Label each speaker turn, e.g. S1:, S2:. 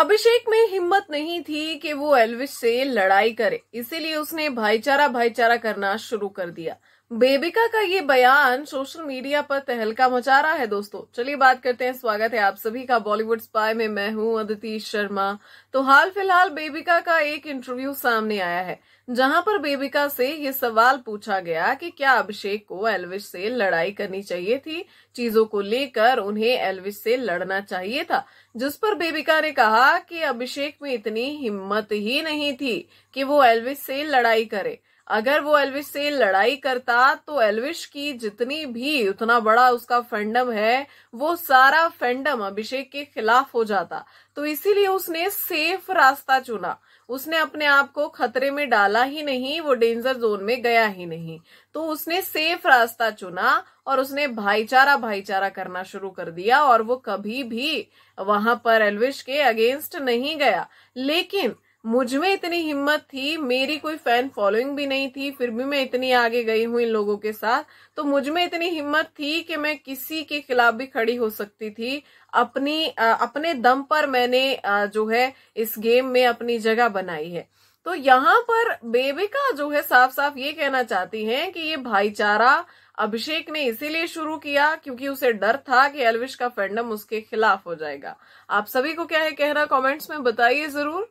S1: अभिषेक में हिम्मत नहीं थी कि वो एल्विश से लड़ाई करे इसीलिए उसने भाईचारा भाईचारा करना शुरू कर दिया बेबिका का ये बयान सोशल मीडिया पर तहलका मचा रहा है दोस्तों चलिए बात करते हैं स्वागत है आप सभी का बॉलीवुड स्पाई में मैं हूं अदिति शर्मा तो हाल फिलहाल बेबिका का एक इंटरव्यू सामने आया है जहां पर बेबिका से ये सवाल पूछा गया कि क्या अभिषेक को एलविश से लड़ाई करनी चाहिए थी चीजों को लेकर उन्हें एलविश से लड़ना चाहिए था जिस पर बेबिका ने कहा कि अभिषेक में इतनी हिम्मत ही नहीं थी कि वो एलविश से लड़ाई करे अगर वो एलविश से लड़ाई करता तो एलविश की जितनी भी उतना बड़ा उसका फेंडम है वो सारा फेंडम अभिषेक के खिलाफ हो जाता तो इसीलिए उसने सेफ रास्ता चुना उसने अपने आप को खतरे में डाला ही नहीं वो डेंजर जोन में गया ही नहीं तो उसने सेफ रास्ता चुना और उसने भाईचारा भाईचारा करना शुरू कर दिया और वो कभी भी वहां पर एलविश के अगेंस्ट नहीं गया लेकिन मुझ में इतनी हिम्मत थी मेरी कोई फैन फॉलोइंग भी नहीं थी फिर भी मैं इतनी आगे गई हूँ इन लोगों के साथ तो मुझ में इतनी हिम्मत थी कि मैं किसी के खिलाफ भी खड़ी हो सकती थी अपनी अपने दम पर मैंने जो है इस गेम में अपनी जगह बनाई है तो यहाँ पर बेबिका जो है साफ साफ ये कहना चाहती हैं कि ये भाईचारा अभिषेक ने इसीलिए शुरू किया क्योंकि उसे डर था कि एलविश का फैंडम उसके खिलाफ हो जाएगा आप सभी को क्या है कहना कमेंट्स में बताइए जरूर